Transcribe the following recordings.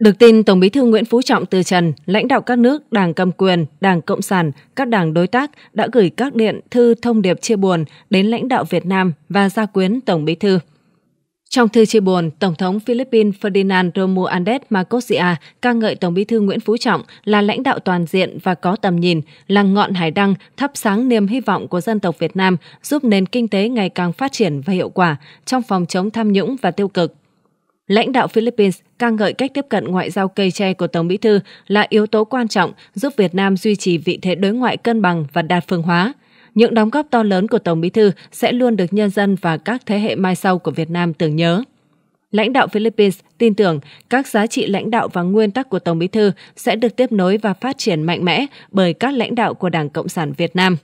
Được tin, Tổng bí thư Nguyễn Phú Trọng từ trần, lãnh đạo các nước, đảng cầm quyền, đảng Cộng sản, các đảng đối tác đã gửi các điện, thư thông điệp chia buồn đến lãnh đạo Việt Nam và gia quyến Tổng bí thư. Trong thư chia buồn, Tổng thống Philippines Ferdinand Romualdez Marcosia ca ngợi Tổng bí thư Nguyễn Phú Trọng là lãnh đạo toàn diện và có tầm nhìn, là ngọn hải đăng thắp sáng niềm hy vọng của dân tộc Việt Nam, giúp nền kinh tế ngày càng phát triển và hiệu quả trong phòng chống tham nhũng và tiêu cực. Lãnh đạo Philippines ca ngợi cách tiếp cận ngoại giao cây tre của Tổng Bí thư là yếu tố quan trọng giúp Việt Nam duy trì vị thế đối ngoại cân bằng và đạt phương hóa. Những đóng góp to lớn của Tổng Bí thư sẽ luôn được nhân dân và các thế hệ mai sau của Việt Nam tưởng nhớ. Lãnh đạo Philippines tin tưởng các giá trị lãnh đạo và nguyên tắc của Tổng Bí thư sẽ được tiếp nối và phát triển mạnh mẽ bởi các lãnh đạo của Đảng Cộng sản Việt Nam.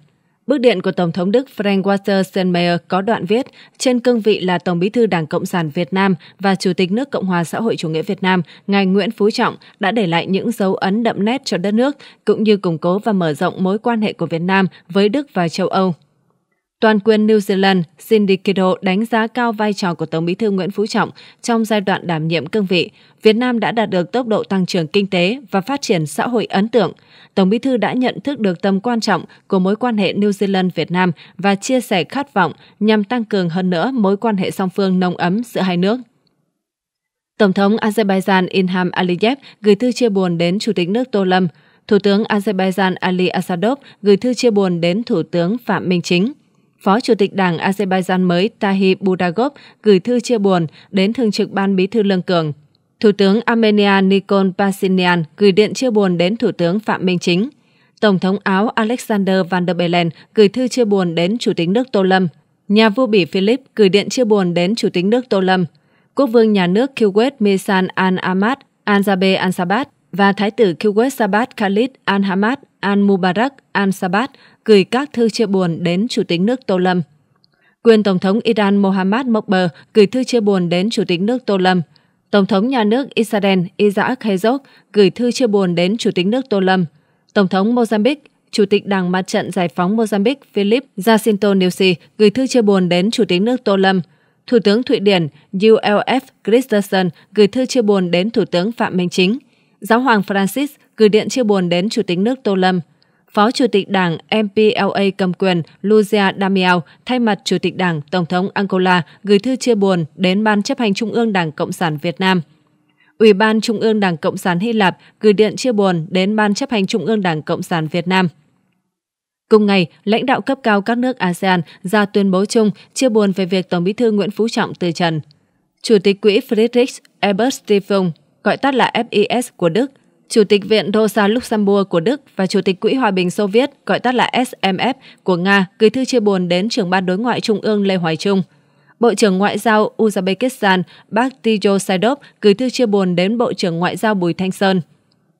Bức điện của Tổng thống Đức Frank Walter Steinmeier có đoạn viết trên cương vị là Tổng bí thư Đảng Cộng sản Việt Nam và Chủ tịch nước Cộng hòa xã hội chủ nghĩa Việt Nam, ngài Nguyễn Phú Trọng đã để lại những dấu ấn đậm nét cho đất nước, cũng như củng cố và mở rộng mối quan hệ của Việt Nam với Đức và châu Âu. Toàn quyền New Zealand Cindy Kido đánh giá cao vai trò của Tổng bí thư Nguyễn Phú Trọng trong giai đoạn đảm nhiệm cương vị. Việt Nam đã đạt được tốc độ tăng trưởng kinh tế và phát triển xã hội ấn tượng. Tổng bí thư đã nhận thức được tầm quan trọng của mối quan hệ New Zealand-Việt Nam và chia sẻ khát vọng nhằm tăng cường hơn nữa mối quan hệ song phương nồng ấm giữa hai nước. Tổng thống Azerbaijan Ilham Aliyev gửi thư chia buồn đến Chủ tịch nước Tô Lâm. Thủ tướng Azerbaijan Ali Asadov gửi thư chia buồn đến Thủ tướng Phạm Minh Chính. Phó Chủ tịch Đảng Azerbaijan mới Tahi Budagov gửi thư chia buồn đến Thường trực Ban Bí thư Lương Cường. Thủ tướng Armenia Nikol Pashinyan gửi điện chia buồn đến Thủ tướng Phạm Minh Chính. Tổng thống Áo Alexander Van der Bellen gửi thư chia buồn đến Chủ tịch nước Tô Lâm. Nhà vua Bỉ Philip gửi điện chia buồn đến Chủ tịch nước Tô Lâm. Quốc vương nhà nước Kuwait Misan al-Ahmad Al Anzabe al-Sabat và Thái tử Kuwait Sabat Khalid al-Hamad al-Mubarak al-Sabat gửi các thư chia buồn đến Chủ tịch nước Tô Lâm. Quyền Tổng thống Iran Mohammad Mokber gửi thư chia buồn đến Chủ tịch nước Tô Lâm. Tổng thống nhà nước Israel Isaac Herzog gửi thư chia buồn đến Chủ tịch nước Tô Lâm. Tổng thống Mozambique, Chủ tịch Đảng Mặt trận Giải phóng Mozambique Philip Jacinto Nilsi gửi thư chia buồn đến Chủ tịch nước Tô Lâm. Thủ tướng Thụy Điển ULF Christensen gửi thư chia buồn đến Thủ tướng Phạm Minh Chính. Giáo hoàng Francis gửi điện chia buồn đến Chủ tịch nước Tô Lâm. Phó Chủ tịch Đảng MPLA cầm quyền Luzia Damiao thay mặt Chủ tịch Đảng Tổng thống Angola gửi thư chia buồn đến Ban chấp hành Trung ương Đảng Cộng sản Việt Nam. Ủy ban Trung ương Đảng Cộng sản Hy Lạp gửi điện chia buồn đến Ban chấp hành Trung ương Đảng Cộng sản Việt Nam. Cùng ngày, lãnh đạo cấp cao các nước ASEAN ra tuyên bố chung chia buồn về việc Tổng bí thư Nguyễn Phú Trọng từ trần. Chủ tịch quỹ Friedrich Ebert Stiftung, gọi tắt là FIS của Đức, Chủ tịch Viện Rosa Luxemburg của Đức và Chủ tịch Quỹ Hòa bình Xô Viết, gọi tắt là SMF, của Nga gửi thư chia buồn đến trưởng ban đối ngoại Trung ương Lê Hoài Trung. Bộ trưởng Ngoại giao Uzbekistan Bakhtijo Saidov gửi thư chia buồn đến Bộ trưởng Ngoại giao Bùi Thanh Sơn.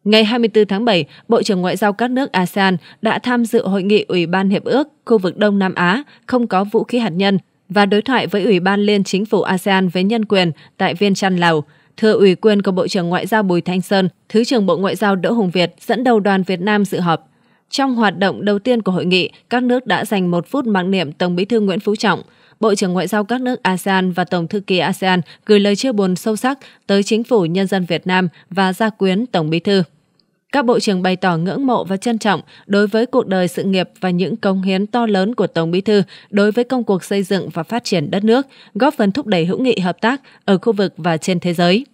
Ngày 24 tháng 7, Bộ trưởng Ngoại giao các nước ASEAN đã tham dự hội nghị Ủy ban Hiệp ước khu vực Đông Nam Á không có vũ khí hạt nhân và đối thoại với Ủy ban Liên Chính phủ ASEAN về nhân quyền tại Viên Chăn, Lào – Thưa ủy quyền của Bộ trưởng Ngoại giao Bùi Thanh Sơn, Thứ trưởng Bộ Ngoại giao Đỗ Hùng Việt dẫn đầu đoàn Việt Nam dự họp. Trong hoạt động đầu tiên của hội nghị, các nước đã dành một phút mặc niệm Tổng bí thư Nguyễn Phú Trọng. Bộ trưởng Ngoại giao các nước ASEAN và Tổng thư ký ASEAN gửi lời chia buồn sâu sắc tới chính phủ nhân dân Việt Nam và gia quyến Tổng bí thư. Các bộ trưởng bày tỏ ngưỡng mộ và trân trọng đối với cuộc đời sự nghiệp và những công hiến to lớn của Tổng Bí thư đối với công cuộc xây dựng và phát triển đất nước, góp phần thúc đẩy hữu nghị hợp tác ở khu vực và trên thế giới.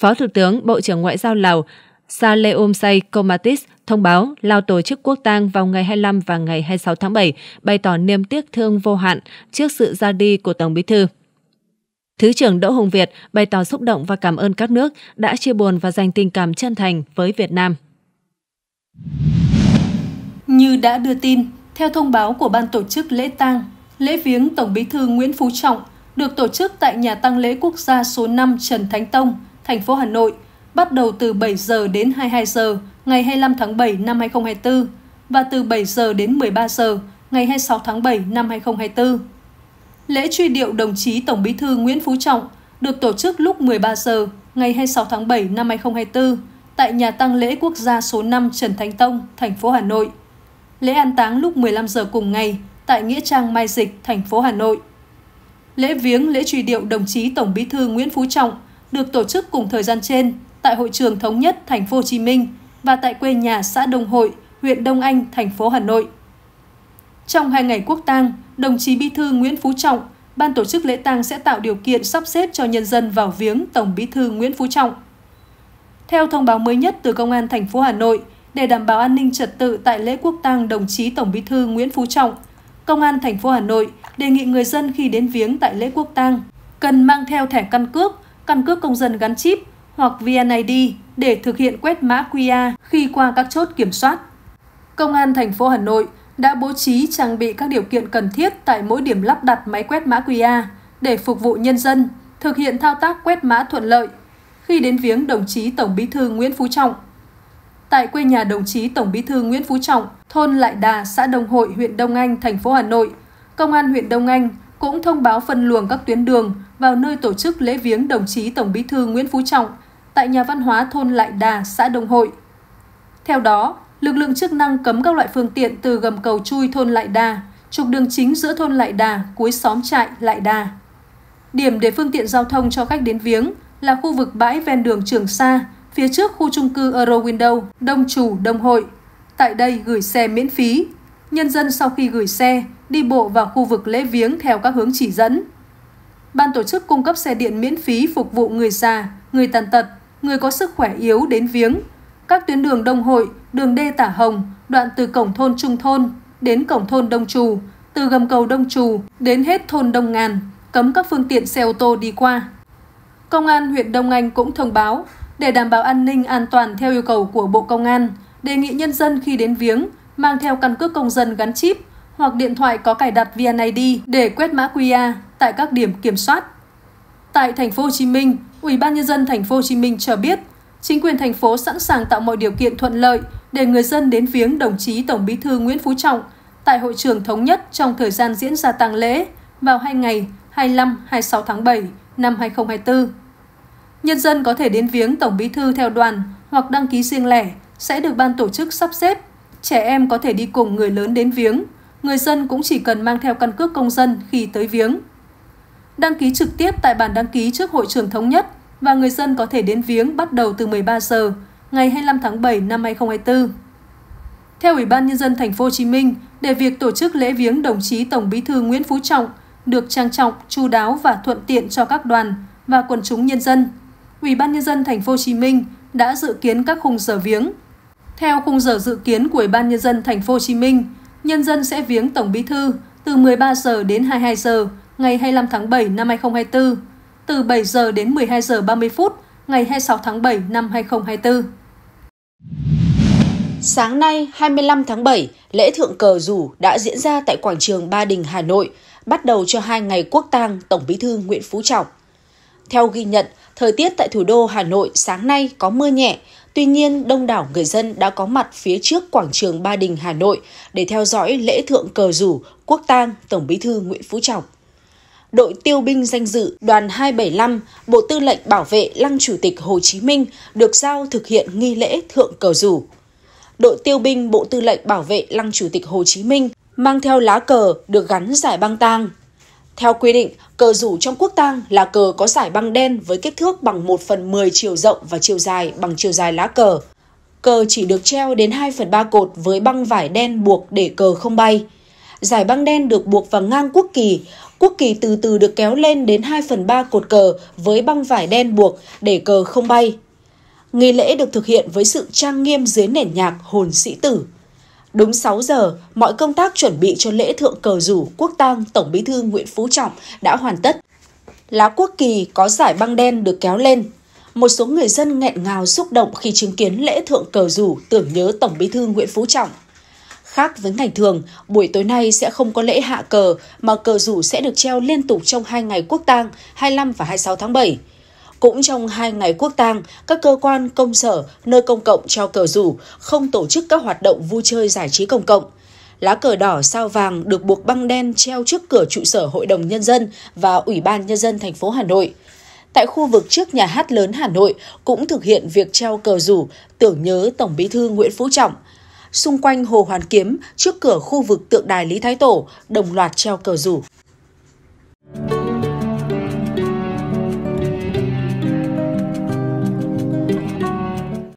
Phó Thủ tướng, Bộ trưởng Ngoại giao Lào Say Komatis thông báo Lào tổ chức quốc tang vào ngày 25 và ngày 26 tháng 7, bày tỏ niềm tiếc thương vô hạn trước sự ra đi của Tổng Bí thư. Thứ trưởng Đỗ Hùng Việt bày tỏ xúc động và cảm ơn các nước đã chia buồn và dành tình cảm chân thành với Việt Nam. Như đã đưa tin, theo thông báo của ban tổ chức lễ tang, lễ viếng Tổng Bí thư Nguyễn Phú Trọng được tổ chức tại nhà tang lễ quốc gia số 5 Trần Thánh Tông, thành phố Hà Nội, bắt đầu từ 7 giờ đến 22 giờ ngày 25 tháng 7 năm 2024 và từ 7 giờ đến 13 giờ ngày 26 tháng 7 năm 2024. Lễ truy điệu đồng chí Tổng Bí thư Nguyễn Phú Trọng được tổ chức lúc 13 giờ ngày 26 tháng 7 năm 2024 tại nhà tang lễ quốc gia số 5 Trần Thánh Tông, thành phố Hà Nội. Lễ an táng lúc 15 giờ cùng ngày tại Nghĩa Trang Mai Dịch, thành phố Hà Nội. Lễ viếng lễ truy điệu đồng chí Tổng Bí thư Nguyễn Phú Trọng được tổ chức cùng thời gian trên tại hội trường thống nhất thành phố Hồ Chí Minh và tại quê nhà xã Đông Hội, huyện Đông Anh, thành phố Hà Nội. Trong hai ngày quốc tang, đồng chí Bí thư Nguyễn Phú Trọng, ban tổ chức lễ tang sẽ tạo điều kiện sắp xếp cho nhân dân vào viếng Tổng Bí thư Nguyễn Phú Trọng – theo thông báo mới nhất từ Công an thành phố Hà Nội, để đảm bảo an ninh trật tự tại lễ quốc tang đồng chí Tổng Bí thư Nguyễn Phú Trọng, Công an thành phố Hà Nội đề nghị người dân khi đến viếng tại lễ quốc tang cần mang theo thẻ căn cước, căn cước công dân gắn chip hoặc VNID để thực hiện quét mã QR khi qua các chốt kiểm soát. Công an thành phố Hà Nội đã bố trí trang bị các điều kiện cần thiết tại mỗi điểm lắp đặt máy quét mã QR để phục vụ nhân dân thực hiện thao tác quét mã thuận lợi khi đến viếng đồng chí Tổng Bí thư Nguyễn Phú Trọng. Tại quê nhà đồng chí Tổng Bí thư Nguyễn Phú Trọng, thôn Lại Đà, xã Đồng Hội, huyện Đông Anh, thành phố Hà Nội, Công an huyện Đông Anh cũng thông báo phân luồng các tuyến đường vào nơi tổ chức lễ viếng đồng chí Tổng Bí thư Nguyễn Phú Trọng tại nhà văn hóa thôn Lại Đà, xã Đồng Hội. Theo đó, lực lượng chức năng cấm các loại phương tiện từ gầm cầu chui thôn Lại Đà, trục đường chính giữa thôn Lại Đà, cuối xóm trại Lại Đà. Điểm để phương tiện giao thông cho khách đến viếng là khu vực bãi ven đường Trường Sa, phía trước khu trung cư Eurowindow, Đông Chủ, Đông Hội. Tại đây gửi xe miễn phí. Nhân dân sau khi gửi xe, đi bộ vào khu vực lễ viếng theo các hướng chỉ dẫn. Ban tổ chức cung cấp xe điện miễn phí phục vụ người già, người tàn tật, người có sức khỏe yếu đến viếng. Các tuyến đường Đông Hội, đường D Tả Hồng, đoạn từ cổng thôn Trung Thôn đến cổng thôn Đông Trù, từ gầm cầu Đông Trù đến hết thôn Đông Ngàn, cấm các phương tiện xe ô tô đi qua. Công an huyện Đông Anh cũng thông báo, để đảm bảo an ninh an toàn theo yêu cầu của Bộ Công an, đề nghị nhân dân khi đến viếng mang theo căn cước công dân gắn chip hoặc điện thoại có cài đặt VNID để quét mã QR tại các điểm kiểm soát. Tại thành phố Hồ Chí Minh, Ủy ban nhân dân thành phố Hồ Chí Minh cho biết, chính quyền thành phố sẵn sàng tạo mọi điều kiện thuận lợi để người dân đến viếng đồng chí Tổng Bí thư Nguyễn Phú Trọng tại hội trường thống nhất trong thời gian diễn ra tang lễ vào hai ngày 25-26 tháng 7 năm 2024. Nhân dân có thể đến viếng Tổng Bí Thư theo đoàn hoặc đăng ký riêng lẻ sẽ được ban tổ chức sắp xếp. Trẻ em có thể đi cùng người lớn đến viếng. Người dân cũng chỉ cần mang theo căn cước công dân khi tới viếng. Đăng ký trực tiếp tại bàn đăng ký trước hội trường thống nhất và người dân có thể đến viếng bắt đầu từ 13 giờ ngày 25 tháng 7 năm 2024. Theo Ủy ban nhân dân thành phố Hồ Chí Minh, để việc tổ chức lễ viếng đồng chí Tổng Bí thư Nguyễn Phú Trọng được trang trọng, chu đáo và thuận tiện cho các đoàn và quần chúng nhân dân. Ủy ban nhân dân thành phố Hồ Chí Minh đã dự kiến các khung giờ viếng. Theo khung giờ dự kiến của Ủy ban nhân dân thành phố Hồ Chí Minh, nhân dân sẽ viếng Tổng Bí thư từ 13 giờ đến 22 giờ ngày 25 tháng 7 năm 2024, từ 7 giờ đến 12 giờ 30 phút ngày 26 tháng 7 năm 2024. Sáng nay, 25 tháng 7, lễ thượng cờ rủ đã diễn ra tại quảng trường Ba Đình, Hà Nội bắt đầu cho hai ngày quốc tang Tổng Bí thư Nguyễn Phú Trọng. Theo ghi nhận, thời tiết tại thủ đô Hà Nội sáng nay có mưa nhẹ, tuy nhiên đông đảo người dân đã có mặt phía trước quảng trường Ba Đình Hà Nội để theo dõi lễ thượng cờ rủ quốc tang Tổng Bí thư Nguyễn Phú Trọng. Đội tiêu binh danh dự đoàn 275, Bộ Tư lệnh Bảo vệ Lăng Chủ tịch Hồ Chí Minh được giao thực hiện nghi lễ thượng cờ rủ đội tiêu binh Bộ Tư lệnh Bảo vệ Lăng Chủ tịch Hồ Chí Minh mang theo lá cờ được gắn giải băng tang. Theo quy định, cờ rủ trong quốc tang là cờ có giải băng đen với kích thước bằng 1 phần 10 chiều rộng và chiều dài bằng chiều dài lá cờ. Cờ chỉ được treo đến 2 phần 3 cột với băng vải đen buộc để cờ không bay. Giải băng đen được buộc vào ngang quốc kỳ, quốc kỳ từ từ được kéo lên đến 2 phần 3 cột cờ với băng vải đen buộc để cờ không bay. Nghi lễ được thực hiện với sự trang nghiêm dưới nền nhạc hồn sĩ tử. Đúng 6 giờ, mọi công tác chuẩn bị cho lễ thượng cờ rủ quốc tang Tổng Bí thư Nguyễn Phú Trọng đã hoàn tất. Lá quốc kỳ có giải băng đen được kéo lên. Một số người dân nghẹn ngào xúc động khi chứng kiến lễ thượng cờ rủ tưởng nhớ Tổng Bí thư Nguyễn Phú Trọng. Khác với ngày thường, buổi tối nay sẽ không có lễ hạ cờ mà cờ rủ sẽ được treo liên tục trong hai ngày quốc tang 25 và 26 tháng 7. Cũng trong hai ngày quốc tang, các cơ quan, công sở, nơi công cộng treo cờ rủ, không tổ chức các hoạt động vui chơi giải trí công cộng. Lá cờ đỏ sao vàng được buộc băng đen treo trước cửa trụ sở Hội đồng Nhân dân và Ủy ban Nhân dân thành phố Hà Nội. Tại khu vực trước nhà hát lớn Hà Nội cũng thực hiện việc treo cờ rủ tưởng nhớ Tổng bí thư Nguyễn Phú Trọng. Xung quanh Hồ Hoàn Kiếm, trước cửa khu vực tượng đài Lý Thái Tổ, đồng loạt treo cờ rủ.